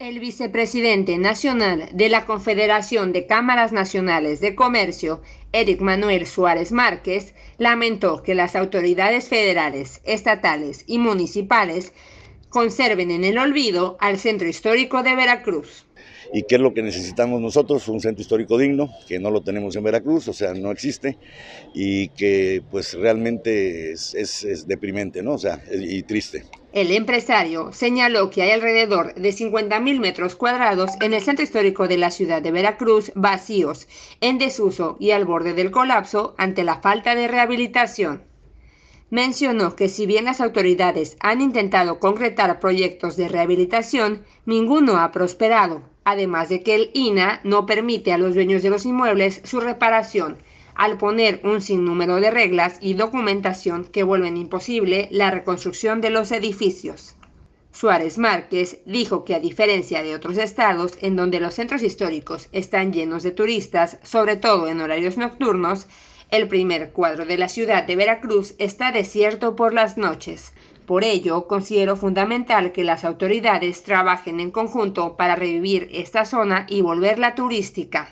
El vicepresidente nacional de la Confederación de Cámaras Nacionales de Comercio, Eric Manuel Suárez Márquez, lamentó que las autoridades federales, estatales y municipales conserven en el olvido al centro histórico de Veracruz. ¿Y qué es lo que necesitamos nosotros? Un centro histórico digno, que no lo tenemos en Veracruz, o sea, no existe, y que pues realmente es, deprimente, ¿no? O sea, y triste. El empresario señaló que hay alrededor de 50.000 mil metros cuadrados en el centro histórico de la ciudad de Veracruz vacíos, en desuso y al borde del colapso ante la falta de rehabilitación. Mencionó que si bien las autoridades han intentado concretar proyectos de rehabilitación, ninguno ha prosperado, además de que el INA no permite a los dueños de los inmuebles su reparación, al poner un sinnúmero de reglas y documentación que vuelven imposible la reconstrucción de los edificios. Suárez Márquez dijo que a diferencia de otros estados en donde los centros históricos están llenos de turistas, sobre todo en horarios nocturnos, el primer cuadro de la ciudad de Veracruz está desierto por las noches. Por ello, considero fundamental que las autoridades trabajen en conjunto para revivir esta zona y volverla turística.